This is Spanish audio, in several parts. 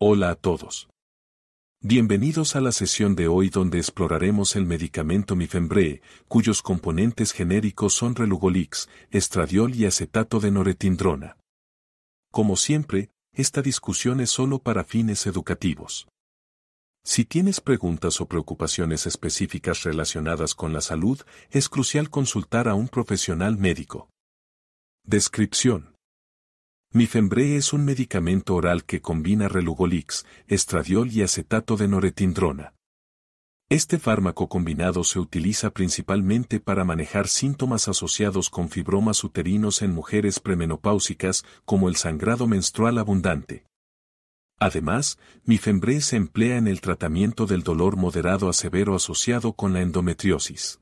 Hola a todos. Bienvenidos a la sesión de hoy donde exploraremos el medicamento Mifembre, cuyos componentes genéricos son relugolix, estradiol y acetato de noretindrona. Como siempre, esta discusión es solo para fines educativos. Si tienes preguntas o preocupaciones específicas relacionadas con la salud, es crucial consultar a un profesional médico. Descripción. Mifembré es un medicamento oral que combina relugolix, estradiol y acetato de noretindrona. Este fármaco combinado se utiliza principalmente para manejar síntomas asociados con fibromas uterinos en mujeres premenopáusicas, como el sangrado menstrual abundante. Además, Mifembré se emplea en el tratamiento del dolor moderado a severo asociado con la endometriosis.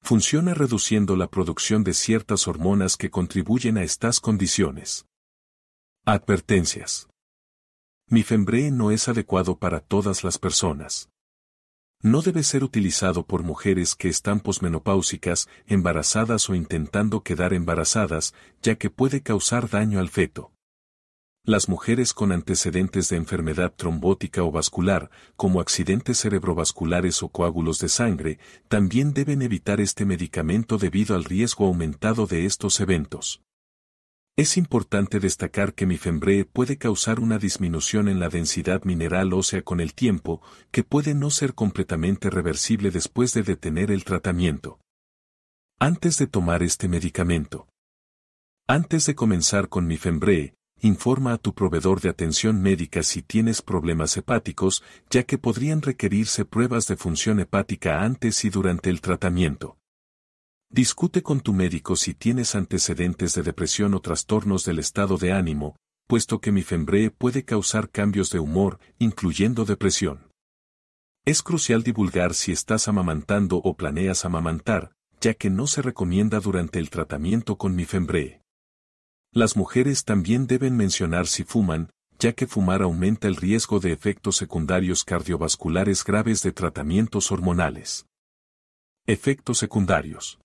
Funciona reduciendo la producción de ciertas hormonas que contribuyen a estas condiciones. Advertencias. Mifembre no es adecuado para todas las personas. No debe ser utilizado por mujeres que están posmenopáusicas, embarazadas o intentando quedar embarazadas, ya que puede causar daño al feto. Las mujeres con antecedentes de enfermedad trombótica o vascular, como accidentes cerebrovasculares o coágulos de sangre, también deben evitar este medicamento debido al riesgo aumentado de estos eventos. Es importante destacar que mifembre puede causar una disminución en la densidad mineral ósea con el tiempo, que puede no ser completamente reversible después de detener el tratamiento. Antes de tomar este medicamento. Antes de comenzar con mifembre, informa a tu proveedor de atención médica si tienes problemas hepáticos, ya que podrían requerirse pruebas de función hepática antes y durante el tratamiento. Discute con tu médico si tienes antecedentes de depresión o trastornos del estado de ánimo, puesto que mifembree puede causar cambios de humor, incluyendo depresión. Es crucial divulgar si estás amamantando o planeas amamantar, ya que no se recomienda durante el tratamiento con mifembree. Las mujeres también deben mencionar si fuman, ya que fumar aumenta el riesgo de efectos secundarios cardiovasculares graves de tratamientos hormonales. Efectos secundarios.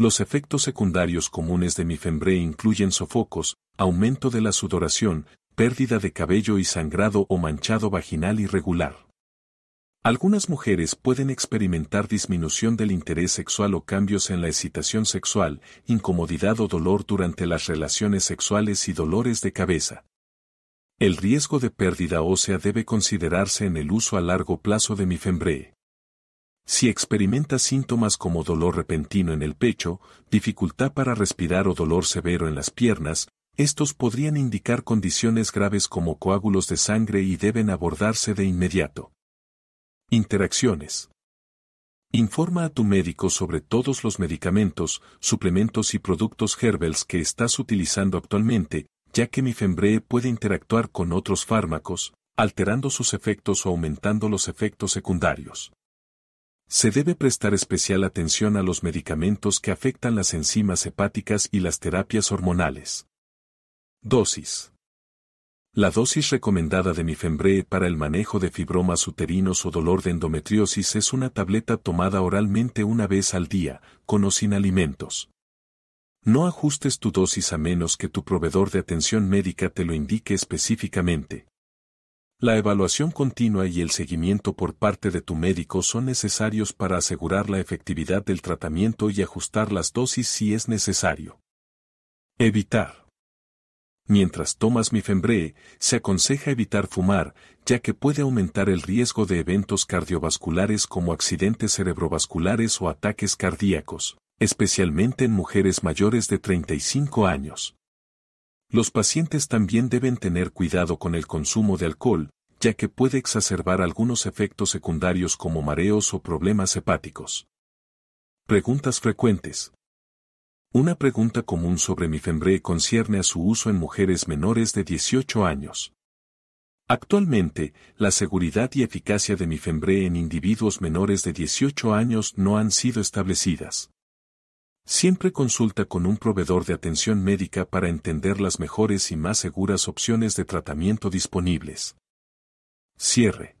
Los efectos secundarios comunes de Mifembre incluyen sofocos, aumento de la sudoración, pérdida de cabello y sangrado o manchado vaginal irregular. Algunas mujeres pueden experimentar disminución del interés sexual o cambios en la excitación sexual, incomodidad o dolor durante las relaciones sexuales y dolores de cabeza. El riesgo de pérdida ósea debe considerarse en el uso a largo plazo de Mifembre. Si experimentas síntomas como dolor repentino en el pecho, dificultad para respirar o dolor severo en las piernas, estos podrían indicar condiciones graves como coágulos de sangre y deben abordarse de inmediato. Interacciones. Informa a tu médico sobre todos los medicamentos, suplementos y productos Herbels que estás utilizando actualmente, ya que Mifembree puede interactuar con otros fármacos, alterando sus efectos o aumentando los efectos secundarios. Se debe prestar especial atención a los medicamentos que afectan las enzimas hepáticas y las terapias hormonales. Dosis. La dosis recomendada de Mifembre para el manejo de fibromas uterinos o dolor de endometriosis es una tableta tomada oralmente una vez al día, con o sin alimentos. No ajustes tu dosis a menos que tu proveedor de atención médica te lo indique específicamente. La evaluación continua y el seguimiento por parte de tu médico son necesarios para asegurar la efectividad del tratamiento y ajustar las dosis si es necesario. Evitar. Mientras tomas mifembre, se aconseja evitar fumar, ya que puede aumentar el riesgo de eventos cardiovasculares como accidentes cerebrovasculares o ataques cardíacos, especialmente en mujeres mayores de 35 años. Los pacientes también deben tener cuidado con el consumo de alcohol, ya que puede exacerbar algunos efectos secundarios como mareos o problemas hepáticos. Preguntas frecuentes. Una pregunta común sobre fembré concierne a su uso en mujeres menores de 18 años. Actualmente, la seguridad y eficacia de fembré en individuos menores de 18 años no han sido establecidas. Siempre consulta con un proveedor de atención médica para entender las mejores y más seguras opciones de tratamiento disponibles. Cierre.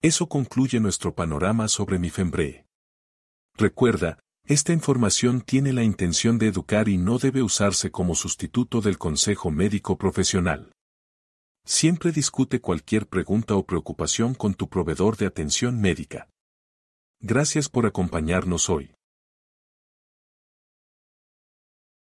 Eso concluye nuestro panorama sobre Mifembre. Recuerda, esta información tiene la intención de educar y no debe usarse como sustituto del consejo médico profesional. Siempre discute cualquier pregunta o preocupación con tu proveedor de atención médica. Gracias por acompañarnos hoy.